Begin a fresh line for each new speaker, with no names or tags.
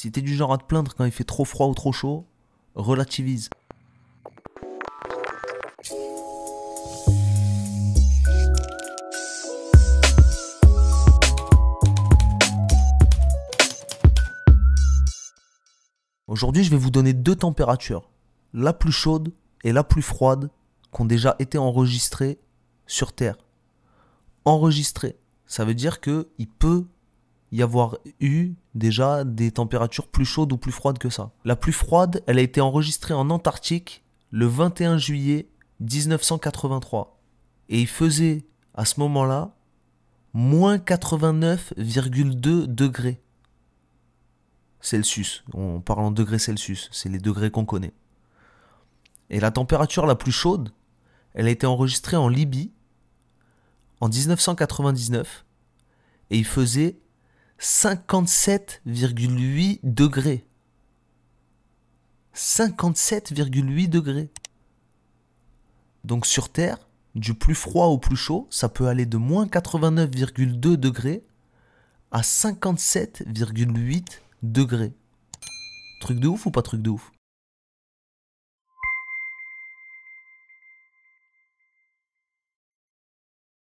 Si t'es du genre à te plaindre quand il fait trop froid ou trop chaud, relativise. Aujourd'hui, je vais vous donner deux températures, la plus chaude et la plus froide, qui ont déjà été enregistrées sur Terre. Enregistrées, ça veut dire qu'il peut y avoir eu déjà des températures plus chaudes ou plus froides que ça. La plus froide, elle a été enregistrée en Antarctique le 21 juillet 1983. Et il faisait à ce moment-là moins 89,2 degrés Celsius. On parle en degrés Celsius, c'est les degrés qu'on connaît. Et la température la plus chaude, elle a été enregistrée en Libye en 1999 et il faisait 57,8 degrés. 57,8 degrés. Donc sur Terre, du plus froid au plus chaud, ça peut aller de moins 89,2 degrés à 57,8 degrés. Truc de ouf ou pas truc de ouf